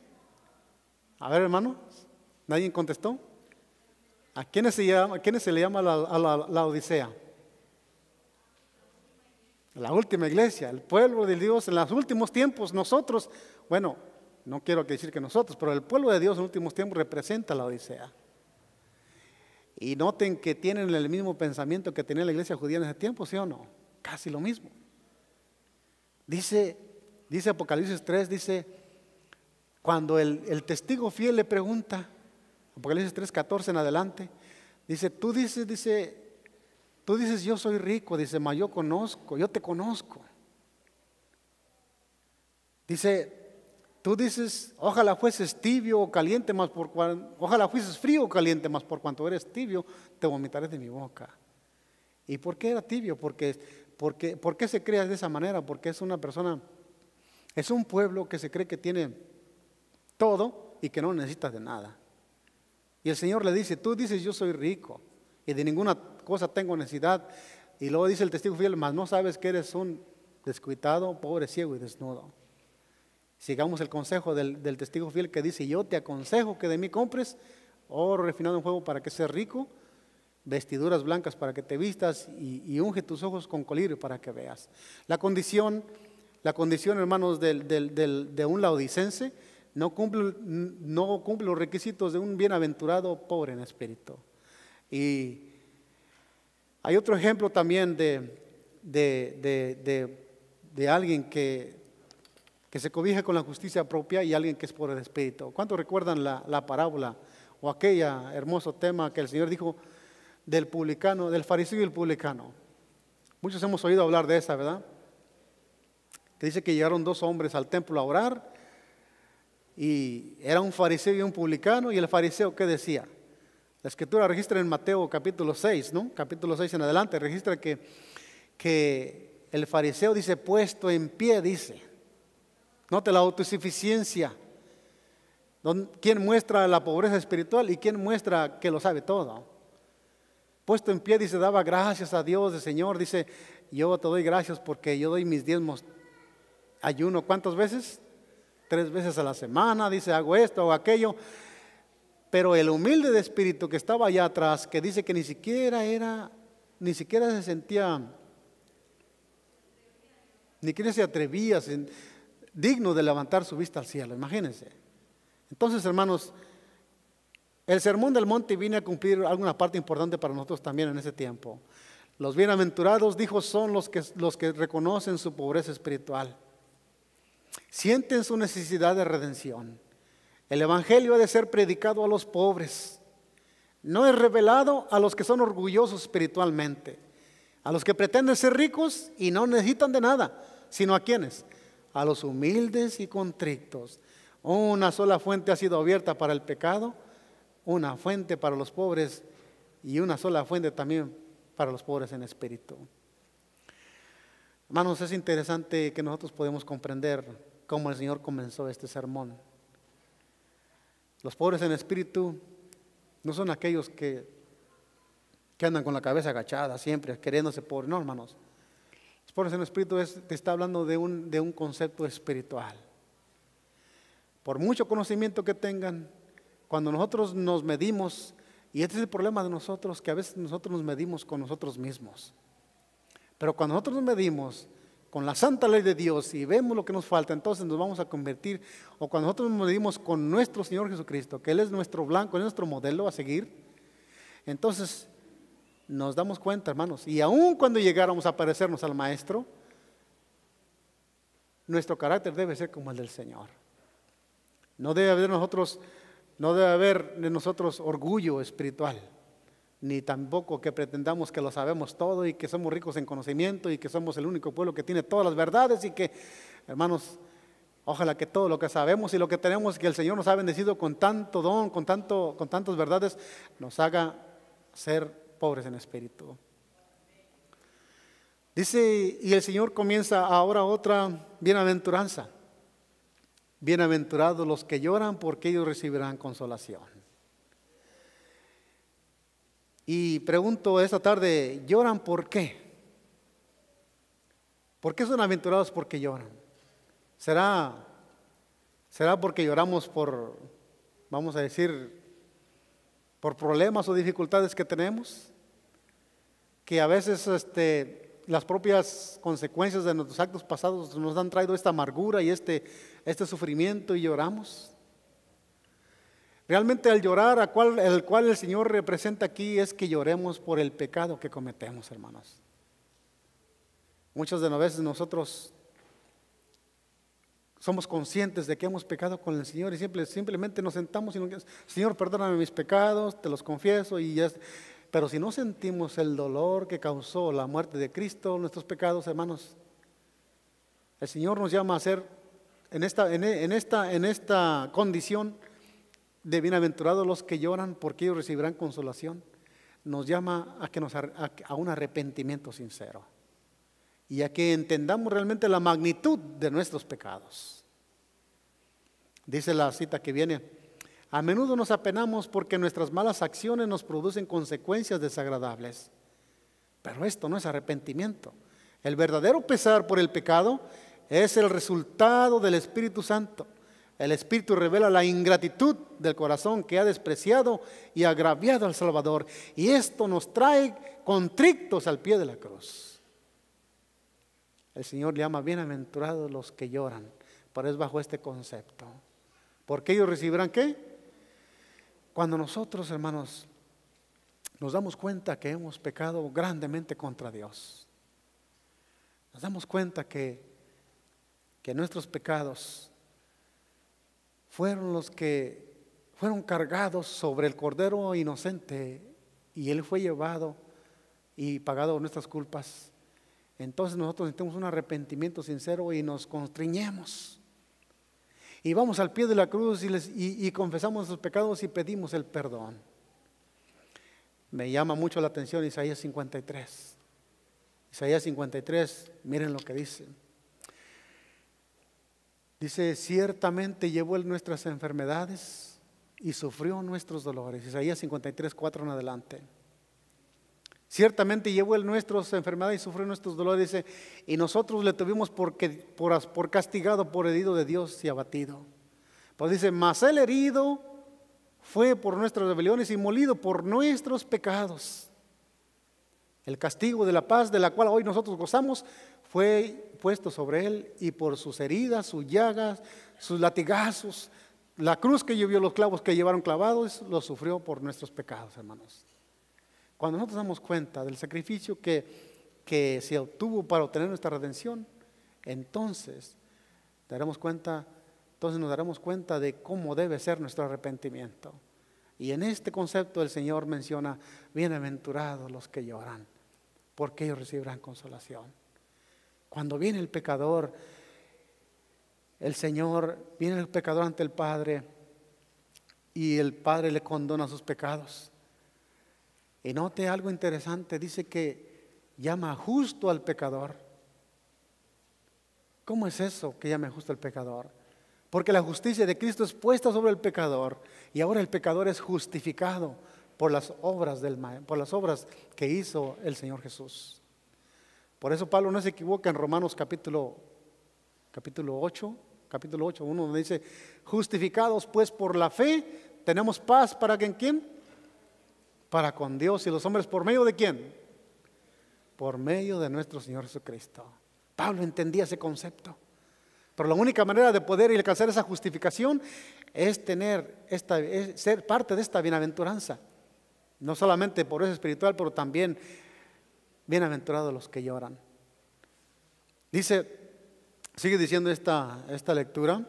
A ver, hermano, ¿nadie contestó? ¿A quiénes se, llama, ¿quiénes se le llama la Odisea? la última iglesia, el pueblo de Dios en los últimos tiempos, nosotros, bueno, no quiero decir que nosotros, pero el pueblo de Dios en los últimos tiempos representa la Odisea. Y noten que tienen el mismo pensamiento que tenía la iglesia judía en ese tiempo, ¿sí o no? Casi lo mismo. Dice, dice Apocalipsis 3, dice, cuando el, el testigo fiel le pregunta, Apocalipsis 3, 14 en adelante, dice, tú dices, dice, Tú dices, yo soy rico, dice, mas yo conozco, yo te conozco. Dice, tú dices, ojalá fueses tibio o caliente, más por cuan, ojalá fueses frío o caliente, más por cuanto eres tibio, te vomitaré de mi boca. ¿Y por qué era tibio? Porque, porque, ¿Por qué se crea de esa manera? Porque es una persona, es un pueblo que se cree que tiene todo y que no necesitas de nada. Y el Señor le dice, tú dices, yo soy rico, y de ninguna cosa tengo necesidad. Y luego dice el testigo fiel, más no sabes que eres un descuitado, pobre, ciego y desnudo. Sigamos el consejo del, testigo fiel que dice, yo te aconsejo que de mí compres oro refinado en fuego para que seas rico, vestiduras blancas para que te vistas y, unge tus ojos con colirio para que veas. La condición, la condición hermanos, de un laodicense no cumple, no cumple los requisitos de un bienaventurado pobre en espíritu. Y hay otro ejemplo también de, alguien que, que, se cobija con la justicia propia y alguien que es por el Espíritu. ¿Cuántos recuerdan la, parábola o aquella hermoso tema que el Señor dijo del publicano, del fariseo y el publicano? Muchos hemos oído hablar de esa, ¿verdad? Que dice que llegaron dos hombres al templo a orar y era un fariseo y un publicano y el fariseo ¿qué decía? La escritura registra en Mateo capítulo 6, ¿no? Capítulo 6 en adelante, registra que, que el fariseo dice, puesto en pie, dice. Note la autosuficiencia. ¿Quién muestra la pobreza espiritual y quién muestra que lo sabe todo? Puesto en pie, dice, daba gracias a Dios, el Señor, dice, yo te doy gracias porque yo doy mis diezmos. Ayuno, ¿cuántas veces? Tres veces a la semana, dice, hago esto, hago aquello pero el humilde de espíritu que estaba allá atrás, que dice que ni siquiera era, ni siquiera se sentía, ni siquiera se atrevía, digno de levantar su vista al cielo, imagínense. Entonces, hermanos, el sermón del monte viene a cumplir alguna parte importante para nosotros también en ese tiempo. Los bienaventurados, dijo, son los que, los que reconocen su pobreza espiritual, sienten su necesidad de redención el Evangelio ha de ser predicado a los pobres. No es revelado a los que son orgullosos espiritualmente, a los que pretenden ser ricos y no necesitan de nada, sino a quienes, a los humildes y contrictos. Una sola fuente ha sido abierta para el pecado, una fuente para los pobres y una sola fuente también para los pobres en espíritu. Hermanos, es interesante que nosotros podemos comprender cómo el Señor comenzó este sermón. Los pobres en espíritu no son aquellos que, que andan con la cabeza agachada siempre, queriéndose pobres. No, hermanos. Los pobres en espíritu te está hablando de un, de un concepto espiritual. Por mucho conocimiento que tengan, cuando nosotros nos medimos, y este es el problema de nosotros, que a veces nosotros nos medimos con nosotros mismos. Pero cuando nosotros nos medimos con la santa ley de Dios y vemos lo que nos falta, entonces nos vamos a convertir, o cuando nosotros nos medimos con nuestro Señor Jesucristo, que Él es nuestro blanco, es nuestro modelo a seguir, entonces nos damos cuenta, hermanos, y aun cuando llegáramos a parecernos al Maestro, nuestro carácter debe ser como el del Señor. No debe haber nosotros, no debe haber de nosotros orgullo espiritual ni tampoco que pretendamos que lo sabemos todo y que somos ricos en conocimiento y que somos el único pueblo que tiene todas las verdades y que, hermanos, ojalá que todo lo que sabemos y lo que tenemos que el Señor nos ha bendecido con tanto don, con, tanto, con tantas verdades, nos haga ser pobres en espíritu. Dice, y el Señor comienza ahora otra bienaventuranza. Bienaventurados los que lloran porque ellos recibirán consolación. Y pregunto esta tarde, ¿lloran por qué? ¿Por qué son aventurados porque lloran? ¿Será, será porque lloramos por, vamos a decir, por problemas o dificultades que tenemos? Que a veces este, las propias consecuencias de nuestros actos pasados nos han traído esta amargura y este, este sufrimiento y lloramos. Realmente al llorar, a cual, el cual el Señor representa aquí, es que lloremos por el pecado que cometemos, hermanos. Muchas de las veces nosotros somos conscientes de que hemos pecado con el Señor y simplemente nos sentamos y nos Señor, perdóname mis pecados, te los confieso y ya. Pero si no sentimos el dolor que causó la muerte de Cristo, nuestros pecados, hermanos, el Señor nos llama a ser en esta, en esta, en esta condición de bienaventurados los que lloran porque ellos recibirán consolación, nos llama a, que nos, a, un arrepentimiento sincero y a que entendamos realmente la magnitud de nuestros pecados. Dice la cita que viene, a menudo nos apenamos porque nuestras malas acciones nos producen consecuencias desagradables, pero esto no es arrepentimiento. El verdadero pesar por el pecado es el resultado del Espíritu Santo el Espíritu revela la ingratitud del corazón que ha despreciado y agraviado al Salvador. Y esto nos trae contrictos al pie de la cruz. El Señor llama bienaventurados los que lloran, pero es bajo este concepto. Porque ellos recibirán qué? Cuando nosotros, hermanos, nos damos cuenta que hemos pecado grandemente contra Dios. Nos damos cuenta que, que nuestros pecados fueron los que fueron cargados sobre el cordero inocente y él fue llevado y pagado nuestras culpas. Entonces nosotros sentimos un arrepentimiento sincero y nos constriñemos. Y vamos al pie de la cruz y, y confesamos nuestros pecados y pedimos el perdón. Me llama mucho la atención Isaías 53. Isaías 53, miren lo que dice. Dice, ciertamente llevó él nuestras enfermedades y sufrió nuestros dolores. Isaías 53, 4 en adelante. Ciertamente llevó él nuestras enfermedades y sufrió nuestros dolores. Dice, y nosotros le tuvimos por, por castigado, por herido de Dios y abatido. Pues dice, mas el herido fue por nuestras rebeliones y molido por nuestros pecados. El castigo de la paz de la cual hoy nosotros gozamos fue puesto sobre él y por sus heridas, sus llagas, sus latigazos, la cruz que llevó, los clavos que llevaron clavados, lo sufrió por nuestros pecados, hermanos. Cuando nosotros damos cuenta del sacrificio que, que se obtuvo para obtener nuestra redención, entonces daremos cuenta, entonces nos daremos cuenta de cómo debe ser nuestro arrepentimiento. Y en este concepto el Señor menciona, bienaventurados los que lloran, porque ellos recibirán consolación. Cuando viene el pecador, el Señor, viene el pecador ante el Padre y el Padre le condona sus pecados. Y note algo interesante, dice que llama justo al pecador. ¿Cómo es eso que llame justo al pecador? Porque la justicia de Cristo es puesta sobre el pecador y ahora el pecador es justificado por las obras del por las obras que hizo el Señor Jesús. Por eso Pablo no se equivoca en Romanos capítulo, capítulo 8, capítulo 8, 1, donde dice, justificados pues por la fe, tenemos paz para quien quién? Para con Dios y los hombres, ¿por medio de quién? Por medio de nuestro Señor Jesucristo. Pablo entendía ese concepto. Pero la única manera de poder alcanzar esa justificación es tener esta, es ser parte de esta bienaventuranza. No solamente por eso espiritual, pero también Bienaventurados los que lloran. Dice, sigue diciendo esta, esta lectura.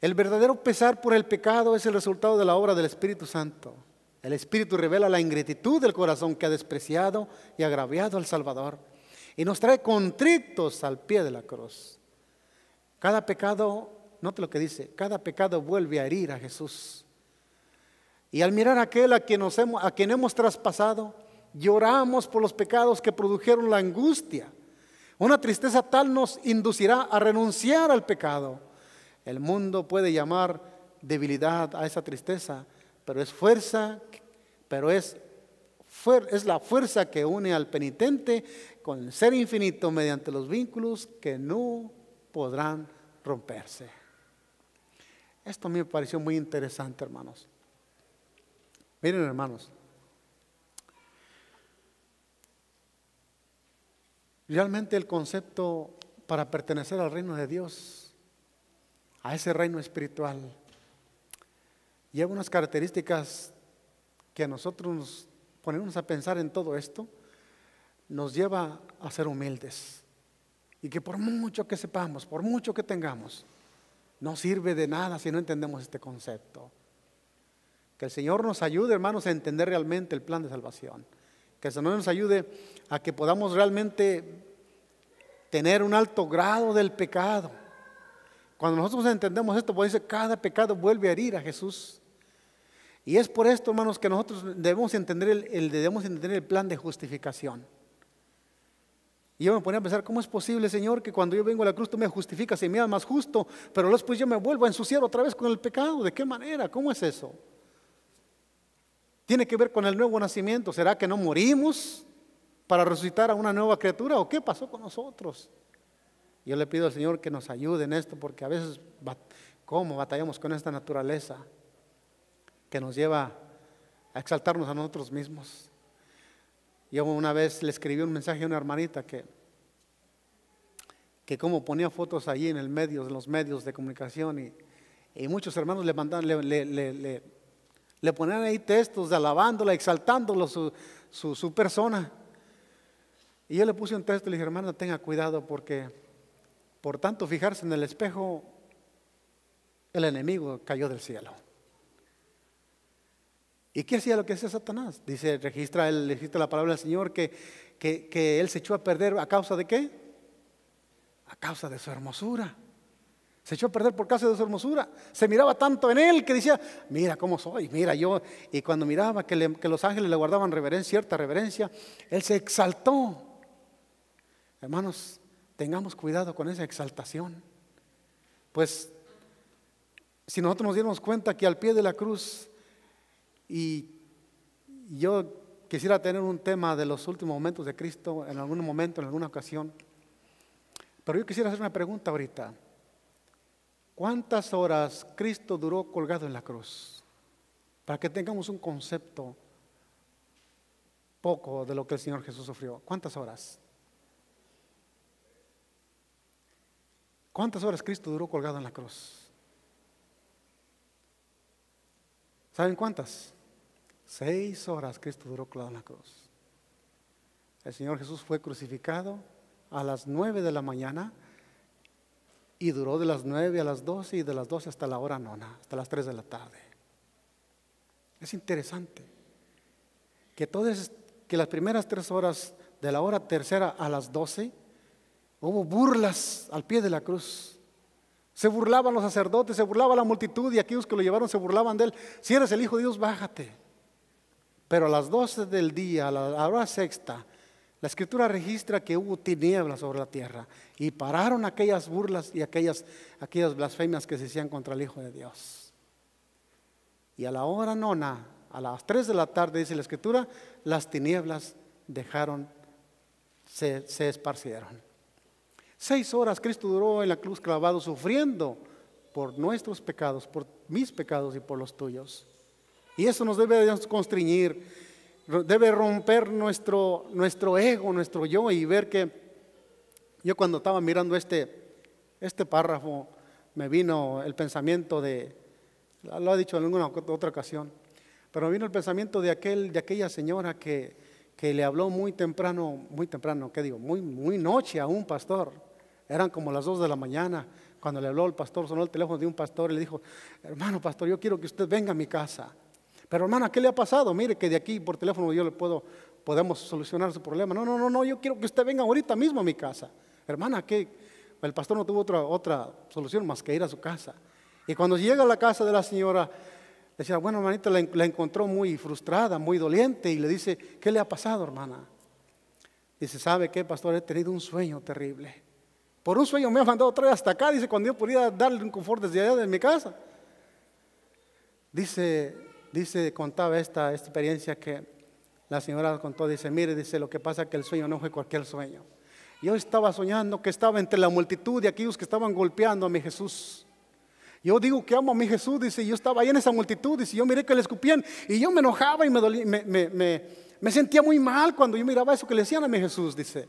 El verdadero pesar por el pecado es el resultado de la obra del Espíritu Santo. El Espíritu revela la ingratitud del corazón que ha despreciado y agraviado al Salvador y nos trae contritos al pie de la cruz. Cada pecado, note lo que dice, cada pecado vuelve a herir a Jesús. Y al mirar a aquel a quien, nos hemos, a quien hemos traspasado, Lloramos por los pecados que produjeron la angustia. Una tristeza tal nos inducirá a renunciar al pecado. El mundo puede llamar debilidad a esa tristeza, pero es fuerza, pero es, es la fuerza que une al penitente con el ser infinito mediante los vínculos que no podrán romperse. Esto a mí me pareció muy interesante, hermanos. Miren, hermanos. Realmente el concepto para pertenecer al reino de Dios, a ese reino espiritual, lleva unas características que a nosotros ponernos ponemos a pensar en todo esto, nos lleva a ser humildes. Y que por mucho que sepamos, por mucho que tengamos, no sirve de nada si no entendemos este concepto. Que el Señor nos ayude, hermanos, a entender realmente el plan de salvación. Que el Señor nos ayude a que podamos realmente tener un alto grado del pecado. Cuando nosotros entendemos esto, pues dice, cada pecado vuelve a herir a Jesús. Y es por esto, hermanos, que nosotros debemos entender el, debemos entender el plan de justificación. Y yo me ponía a pensar, ¿cómo es posible, Señor, que cuando yo vengo a la cruz tú me justificas y me hagas más justo, pero después yo me vuelvo a ensuciar otra vez con el pecado? ¿De qué manera? ¿Cómo es eso? Tiene que ver con el nuevo nacimiento. ¿Será que no morimos para resucitar a una nueva criatura o qué pasó con nosotros? Yo le pido al Señor que nos ayude en esto porque a veces, ¿cómo batallamos con esta naturaleza que nos lleva a exaltarnos a nosotros mismos? Yo una vez le escribí un mensaje a una hermanita que, que como ponía fotos allí en el medio, los medios de comunicación y, muchos hermanos le mandaban, le, le ponían ahí textos alabándola, exaltándolo su, persona. Y yo le puse un texto y le dije, hermano, tenga cuidado porque por tanto fijarse en el espejo, el enemigo cayó del cielo. ¿Y qué hacía lo que hacía Satanás? Dice, registra, él, la palabra del Señor que, que, que él se echó a perder a causa de qué? A causa de su hermosura. Se echó a perder por causa de su hermosura. Se miraba tanto en él que decía, mira cómo soy, mira yo. Y cuando miraba que, los ángeles le guardaban reverencia, cierta reverencia, él se exaltó. Hermanos, tengamos cuidado con esa exaltación. Pues si nosotros nos diéramos cuenta que al pie de la cruz, y yo quisiera tener un tema de los últimos momentos de Cristo en algún momento, en alguna ocasión, pero yo quisiera hacer una pregunta ahorita. ¿Cuántas horas Cristo duró colgado en la cruz? Para que tengamos un concepto poco de lo que el Señor Jesús sufrió. ¿Cuántas horas? ¿Cuántas horas Cristo duró colgado en la cruz? ¿Saben cuántas? Seis horas Cristo duró colgado en la cruz. El Señor Jesús fue crucificado a las nueve de la mañana y duró de las 9 a las 12 y de las 12 hasta la hora nona, hasta las 3 de la tarde. Es interesante que, todas, que las primeras tres horas de la hora tercera a las 12 hubo burlas al pie de la cruz. Se burlaban los sacerdotes, se burlaba la multitud y aquellos que lo llevaron se burlaban de él. Si eres el Hijo de Dios, bájate. Pero a las 12 del día, a la hora sexta, la escritura registra que hubo tinieblas sobre la tierra y pararon aquellas burlas y aquellas, aquellas blasfemias que se hacían contra el Hijo de Dios. Y a la hora nona, a las tres de la tarde, dice la escritura, las tinieblas dejaron, se, se esparcieron. Seis horas Cristo duró en la cruz clavado sufriendo por nuestros pecados, por mis pecados y por los tuyos. Y eso nos debe de constriñir debe romper nuestro, ego, nuestro yo y ver que yo cuando estaba mirando este, este, párrafo me vino el pensamiento de, lo ha dicho en alguna otra ocasión, pero vino el pensamiento de, aquel, de aquella señora que, que le habló muy temprano, muy temprano, ¿qué digo? Muy, muy noche a un pastor. Eran como las dos de la mañana cuando le habló el pastor, sonó el teléfono de un pastor y le dijo, hermano pastor, yo quiero que usted venga a mi casa. Pero hermana, ¿qué le ha pasado? Mire que de aquí por teléfono yo le puedo, podemos solucionar su problema. No, no, no, no, yo quiero que usted venga ahorita mismo a mi casa. Hermana, que el pastor no tuvo otra, otra solución más que ir a su casa. Y cuando llega a la casa de la señora, decía, bueno, hermanita, la, encontró muy frustrada, muy doliente y le dice, ¿qué le ha pasado, hermana? Dice, ¿sabe qué, pastor? He tenido un sueño terrible. Por un sueño me ha mandado otra vez hasta acá. Dice, cuando yo podía darle un confort desde allá de mi casa. Dice, dice, contaba esta experiencia que la señora contó, dice, mire, dice, lo que pasa que el sueño no fue cualquier sueño. Yo estaba soñando que estaba entre la multitud de aquellos que estaban golpeando a mi Jesús. Yo digo que amo a mi Jesús, dice, yo estaba ahí en esa multitud, dice, yo miré que le escupían y yo me enojaba y me, me, me sentía muy mal cuando yo miraba eso que le decían a mi Jesús, dice.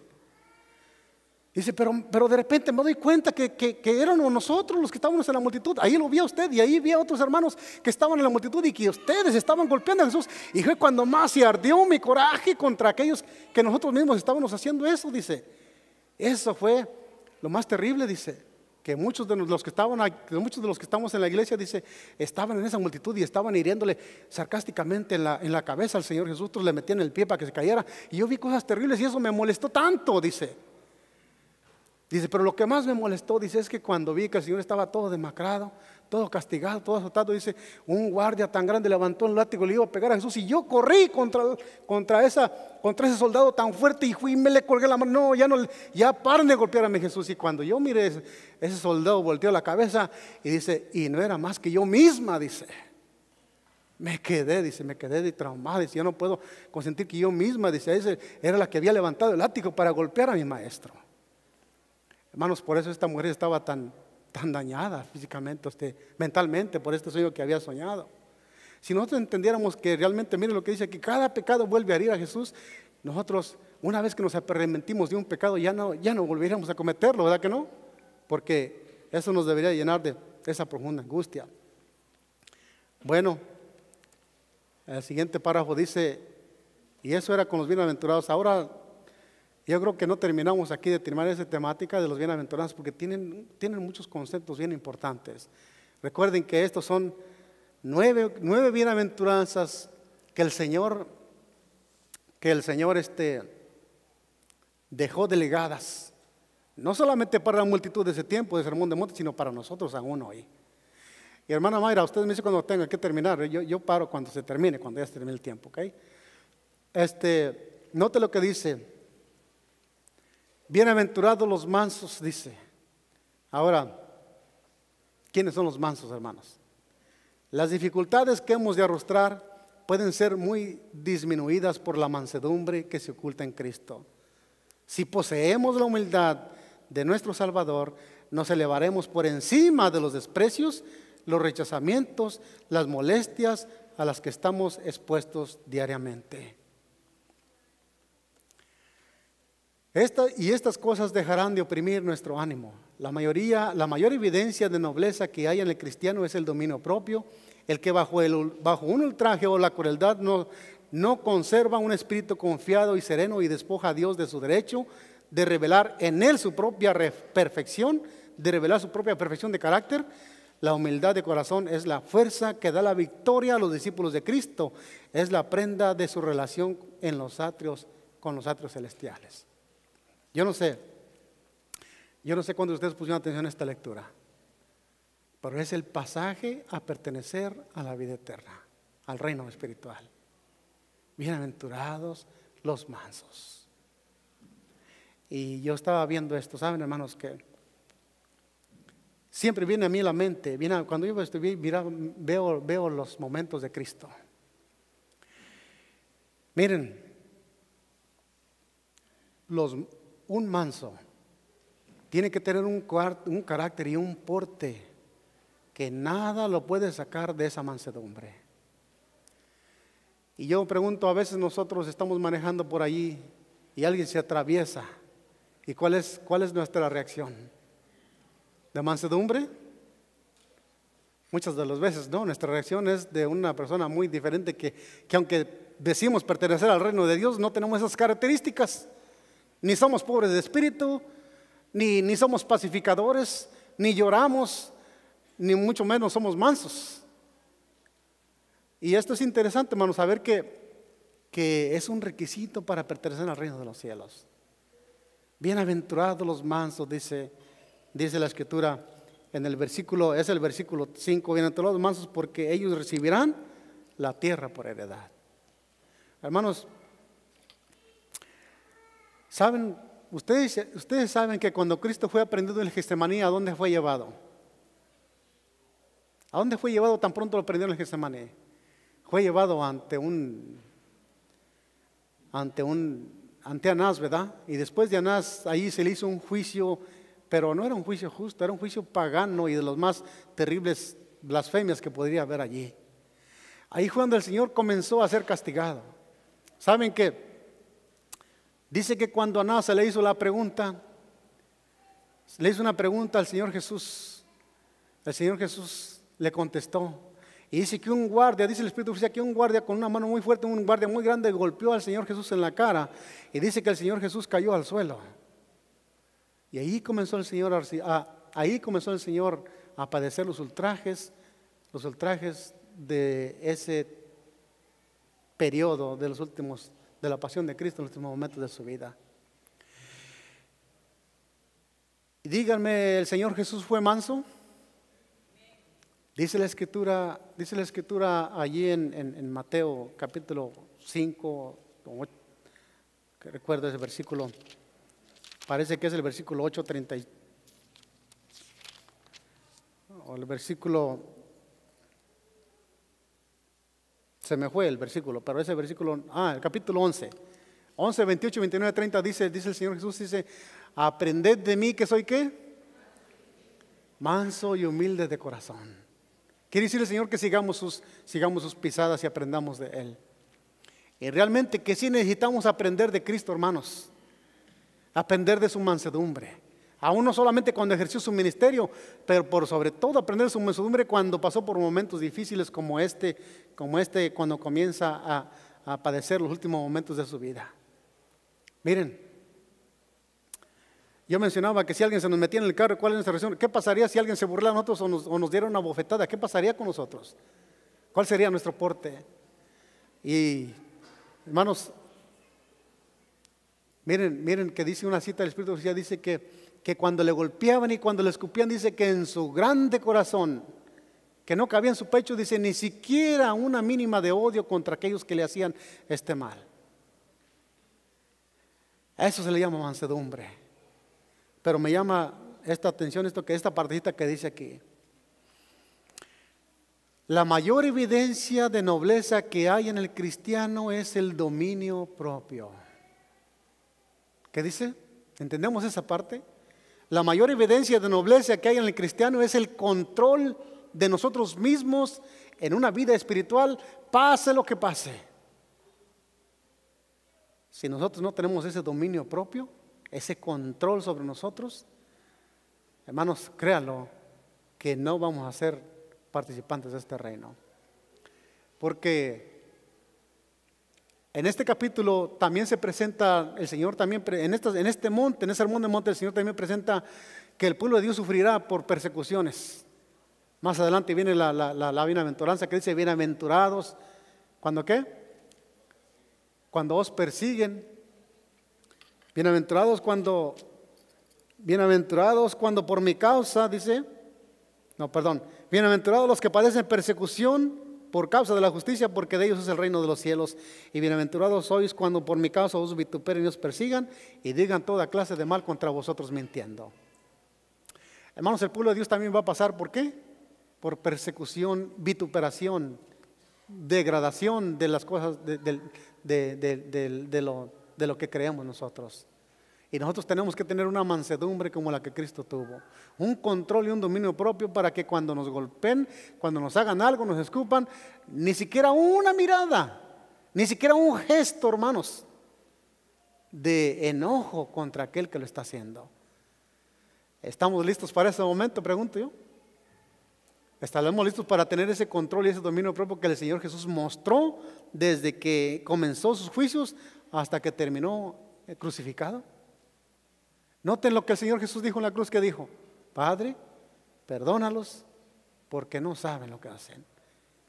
Dice, pero, de repente me doy cuenta que, que, éramos nosotros los que estábamos en la multitud. Ahí lo vi a usted y ahí vi a otros hermanos que estaban en la multitud y que ustedes estaban golpeando a Jesús. Y fue cuando más se ardió mi coraje contra aquellos que nosotros mismos estábamos haciendo eso, dice. Eso fue lo más terrible, dice. Que muchos de los que estaban, muchos de los que estamos en la iglesia, dice, estaban en esa multitud y estaban hiriéndole sarcásticamente en la, en la cabeza al Señor Jesús, le metían el pie para que se cayera. Y yo vi cosas terribles y eso me molestó tanto, dice. Dice, pero lo que más me molestó, dice, es que cuando vi que el Señor estaba todo demacrado, todo castigado, todo azotado, dice, un guardia tan grande levantó el látigo y le iba a pegar a Jesús y yo corrí contra, contra, esa, contra ese soldado tan fuerte y fui y me le colgué la mano, no, ya no, ya paren de golpear a mi Jesús. Y cuando yo miré, ese, soldado volteó la cabeza y dice, y no era más que yo misma, dice. Me quedé, dice, me quedé de traumada, dice, yo no puedo consentir que yo misma, dice, era la que había levantado el látigo para golpear a mi maestro. Hermanos, por eso esta mujer estaba tan, tan dañada físicamente, este, mentalmente, por este sueño que había soñado. Si nosotros entendiéramos que realmente, miren lo que dice, que cada pecado vuelve a herir a Jesús, nosotros, una vez que nos arrepentimos de un pecado, ya no, ya no volveríamos a cometerlo, ¿verdad que no? Porque eso nos debería llenar de esa profunda angustia. Bueno, el siguiente párrafo dice, y eso era con los bienaventurados. Ahora yo creo que no terminamos aquí de terminar esa temática de los bienaventuranzas, porque tienen, tienen muchos conceptos bien importantes. Recuerden que estos son nueve, nueve bienaventuranzas que el Señor, que el Señor este, dejó delegadas, no solamente para la multitud de ese tiempo de Sermón de Monte, sino para nosotros aún hoy. Y hermana Mayra, usted me dice cuando tenga que terminar, yo, paro cuando se termine, cuando ya se termine el tiempo, ¿ok? Este, note lo que dice Bienaventurados los mansos, dice. Ahora, ¿quiénes son los mansos, hermanos? Las dificultades que hemos de arrostrar pueden ser muy disminuidas por la mansedumbre que se oculta en Cristo. Si poseemos la humildad de nuestro Salvador, nos elevaremos por encima de los desprecios, los rechazamientos, las molestias a las que estamos expuestos diariamente. y estas cosas dejarán de oprimir nuestro ánimo. La, mayoría, la mayor evidencia de nobleza que hay en el cristiano es el dominio propio, el que bajo, un ultraje o la crueldad no, no conserva un espíritu confiado y sereno y despoja a Dios de su derecho de revelar en él su propia perfección, de revelar su propia perfección de carácter. La humildad de corazón es la fuerza que da la victoria a los discípulos de Cristo, es la prenda de su relación en los atrios con los atrios celestiales. Yo no sé, yo no sé cuándo ustedes pusieron atención a esta lectura, pero es el pasaje a pertenecer a la vida eterna, al reino espiritual. Bienaventurados los mansos. Y yo estaba viendo esto, ¿saben hermanos que siempre viene a mí la mente, viene, cuando yo estuve, veo, veo los momentos de Cristo. Miren, los, un manso tiene que tener un, un carácter y un porte que nada lo puede sacar de esa mansedumbre. Y yo pregunto, a veces nosotros estamos manejando por allí y alguien se atraviesa. ¿Y cuál es, cuál es nuestra reacción? ¿De mansedumbre? Muchas de las veces no, nuestra reacción es de una persona muy diferente que, que aunque decimos pertenecer al reino de Dios, no tenemos esas características. Ni somos pobres de espíritu, ni, ni somos pacificadores, ni lloramos, ni mucho menos somos mansos. Y esto es interesante, hermanos, saber que, es un requisito para pertenecer al reino de los cielos. Bienaventurados los mansos, dice, dice la escritura en el versículo, es el versículo 5, bienaventurados los mansos porque ellos recibirán la tierra por heredad. Hermanos, ¿Saben? Ustedes, ustedes saben que cuando Cristo fue aprendido en el Getsemaní, ¿a dónde fue llevado? ¿A dónde fue llevado tan pronto lo aprendieron en el Getsemaní? Fue llevado ante un, ante un, ante Anás, ¿verdad? Y después de Anás, ahí se le hizo un juicio, pero no era un juicio justo, era un juicio pagano y de los más terribles blasfemias que podría haber allí. Ahí fue cuando el Señor comenzó a ser castigado. ¿Saben qué? Dice que cuando a Nasa le hizo la pregunta, le hizo una pregunta al Señor Jesús. El Señor Jesús le contestó. Y dice que un guardia, dice el Espíritu oficial, que un guardia con una mano muy fuerte, un guardia muy grande, golpeó al Señor Jesús en la cara. Y dice que el Señor Jesús cayó al suelo. Y ahí comenzó el Señor a, ahí comenzó el Señor a padecer los ultrajes, los ultrajes de ese periodo de los últimos de la pasión de Cristo en los este últimos momentos de su vida. Y díganme, ¿el Señor Jesús fue manso? Dice la escritura, dice la escritura allí en, Mateo capítulo 5, que recuerdo ese versículo, parece que es el versículo 8, 30, o el versículo se me fue el versículo, pero ese versículo, ah, el capítulo 11. 11, 28, 29, 30 dice, dice el Señor Jesús, dice, aprended de mí que soy qué? Manso y humilde de corazón. Quiere decir el Señor que sigamos sus, sigamos sus pisadas y aprendamos de Él. Y realmente que sí necesitamos aprender de Cristo, hermanos. Aprender de su mansedumbre. Aún no solamente cuando ejerció su ministerio, pero por sobre todo aprender su mensudumbre cuando pasó por momentos difíciles como este, como este cuando comienza a, padecer los últimos momentos de su vida. Miren, yo mencionaba que si alguien se nos metía en el carro, ¿cuál es nuestra reacción? ¿Qué pasaría si alguien se burlara de nosotros o nos, diera una bofetada? ¿Qué pasaría con nosotros? ¿Cuál sería nuestro porte? Y hermanos, miren, miren que dice una cita del Espíritu Santo, dice que que cuando le golpeaban y cuando le escupían, dice que en su grande corazón, que no cabía en su pecho, dice ni siquiera una mínima de odio contra aquellos que le hacían este mal. A eso se le llama mansedumbre. Pero me llama esta atención esto que esta partecita que dice aquí. La mayor evidencia de nobleza que hay en el cristiano es el dominio propio. ¿Qué dice? ¿Entendemos esa parte? La mayor evidencia de nobleza que hay en el cristiano es el control de nosotros mismos en una vida espiritual, pase lo que pase. Si nosotros no tenemos ese dominio propio, ese control sobre nosotros, hermanos, créalo, que no vamos a ser participantes de este reino. Porque en este capítulo también se presenta, el Señor también, en, en este monte, en ese sermón de monte, el Señor también presenta que el pueblo de Dios sufrirá por persecuciones. Más adelante viene la, bienaventuranza que dice, bienaventurados, ¿cuándo qué? Cuando os persiguen. Bienaventurados cuando, bienaventurados cuando por mi causa, dice, no, perdón, bienaventurados los que padecen persecución por causa de la justicia, porque de ellos es el reino de los cielos. Y bienaventurados sois cuando por mi causa os vituperen y os persigan y digan toda clase de mal contra vosotros mintiendo. Hermanos, el pueblo de Dios también va a pasar, ¿por qué? Por persecución, vituperación, degradación de las cosas, de, lo que creemos nosotros. Y nosotros tenemos que tener una mansedumbre como la que Cristo tuvo. Un control y un dominio propio para que cuando nos golpeen, cuando nos hagan algo, nos escupan, ni siquiera una mirada, ni siquiera un gesto, hermanos, de enojo contra aquel que lo está haciendo. ¿Estamos listos para ese momento? Pregunto yo. Estaremos listos para tener ese control y ese dominio propio que el Señor Jesús mostró desde que comenzó sus juicios hasta que terminó eh, crucificado. Noten lo que el Señor Jesús dijo en la cruz que dijo, Padre, perdónalos porque no saben lo que hacen.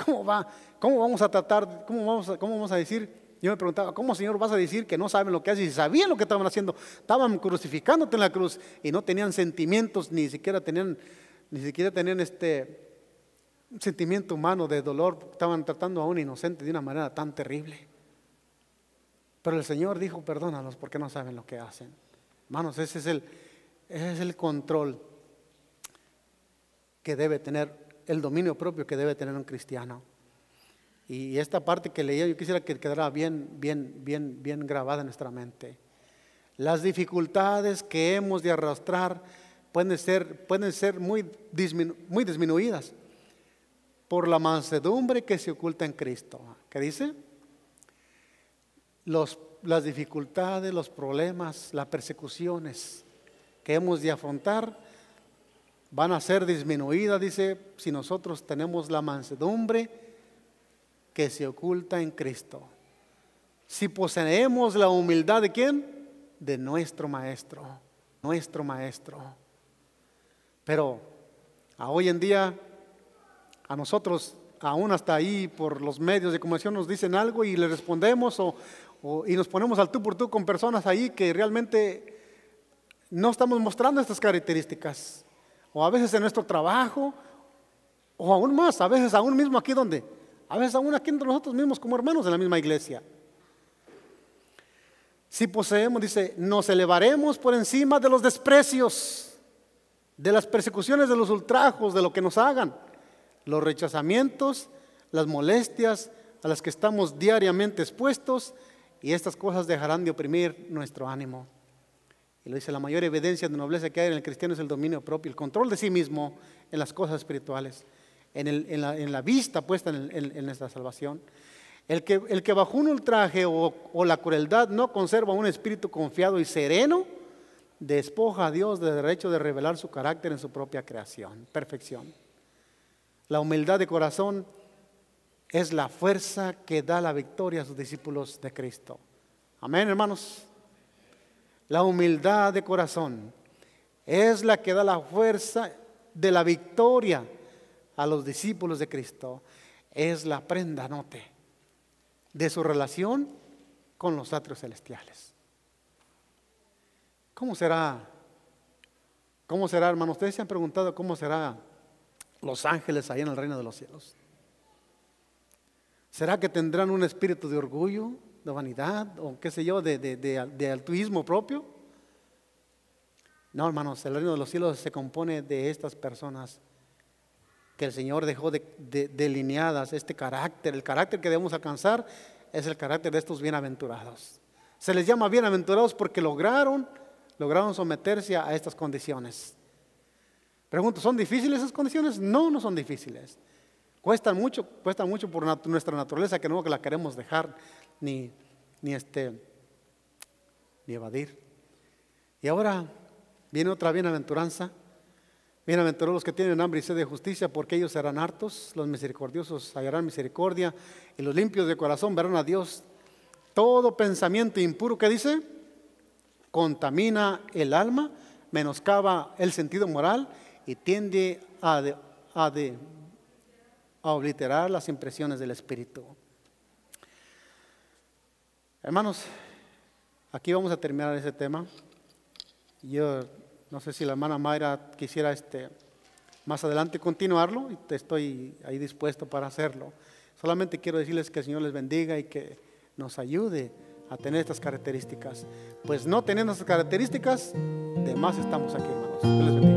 ¿Cómo, va, cómo vamos a tratar, cómo vamos a, cómo vamos a decir? Yo me preguntaba, ¿cómo Señor vas a decir que no saben lo que hacen? Si sabían lo que estaban haciendo, estaban crucificándote en la cruz y no tenían sentimientos, ni siquiera tenían, ni siquiera tenían este sentimiento humano de dolor, estaban tratando a un inocente de una manera tan terrible. Pero el Señor dijo, perdónalos porque no saben lo que hacen. Hermanos, ese es el, es el control que debe tener, el dominio propio que debe tener un cristiano. Y esta parte que leía yo quisiera que quedara bien, bien, bien, bien grabada en nuestra mente. Las dificultades que hemos de arrastrar pueden ser, pueden ser muy, muy disminuidas por la mansedumbre que se oculta en Cristo. ¿Qué dice? Los las dificultades, los problemas, las persecuciones que hemos de afrontar van a ser disminuidas, dice, si nosotros tenemos la mansedumbre que se oculta en Cristo. Si poseemos la humildad de quién? De nuestro Maestro, nuestro Maestro. Pero a hoy en día, a nosotros, aún hasta ahí, por los medios de comunicación, nos dicen algo y le respondemos o, y nos ponemos al tú por tú con personas ahí que realmente no estamos mostrando estas características. O a veces en nuestro trabajo, o aún más, a veces aún mismo aquí donde, a veces aún aquí entre nosotros mismos como hermanos en la misma iglesia. Si poseemos, dice, nos elevaremos por encima de los desprecios, de las persecuciones, de los ultrajos, de lo que nos hagan, los rechazamientos, las molestias a las que estamos diariamente expuestos y estas cosas dejarán de oprimir nuestro ánimo. Y lo dice, la mayor evidencia de nobleza que hay en el cristiano es el dominio propio, el control de sí mismo en las cosas espirituales, en, la, vista puesta en, nuestra salvación. El que, bajo un ultraje o, la crueldad no conserva un espíritu confiado y sereno, despoja a Dios del derecho de revelar su carácter en su propia creación, perfección. La humildad de corazón es la fuerza que da la victoria a sus discípulos de Cristo. Amén, hermanos. La humildad de corazón es la que da la fuerza de la victoria a los discípulos de Cristo. Es la prenda, note, de su relación con los atrios celestiales. ¿Cómo será? ¿Cómo será, hermanos? Ustedes se han preguntado cómo será los ángeles ahí en el reino de los cielos. ¿Será que tendrán un espíritu de orgullo, de vanidad o qué sé yo, de, altruismo propio? No, hermanos, el reino de los cielos se compone de estas personas que el Señor dejó delineadas, este carácter. El carácter que debemos alcanzar es el carácter de estos bienaventurados. Se les llama bienaventurados porque lograron, lograron someterse a estas condiciones. Pregunto, ¿son difíciles esas condiciones? No, no son difíciles cuesta mucho, cuesta mucho por nuestra naturaleza que no que la queremos dejar ni, ni, este, ni evadir. Y ahora viene otra bienaventuranza. Bienaventurados los que tienen hambre y sed de justicia, porque ellos serán hartos. Los misericordiosos hallarán misericordia y los limpios de corazón verán a Dios. Todo pensamiento impuro que dice contamina el alma, menoscaba el sentido moral y tiende a, a de a oh, obliterar las impresiones del Espíritu. Hermanos, aquí vamos a terminar ese tema. Yo no sé si la hermana Mayra quisiera este, más adelante continuarlo y estoy ahí dispuesto para hacerlo. Solamente quiero decirles que el Señor les bendiga y que nos ayude a tener estas características. Pues no teniendo estas características, de más estamos aquí, hermanos. les bendiga.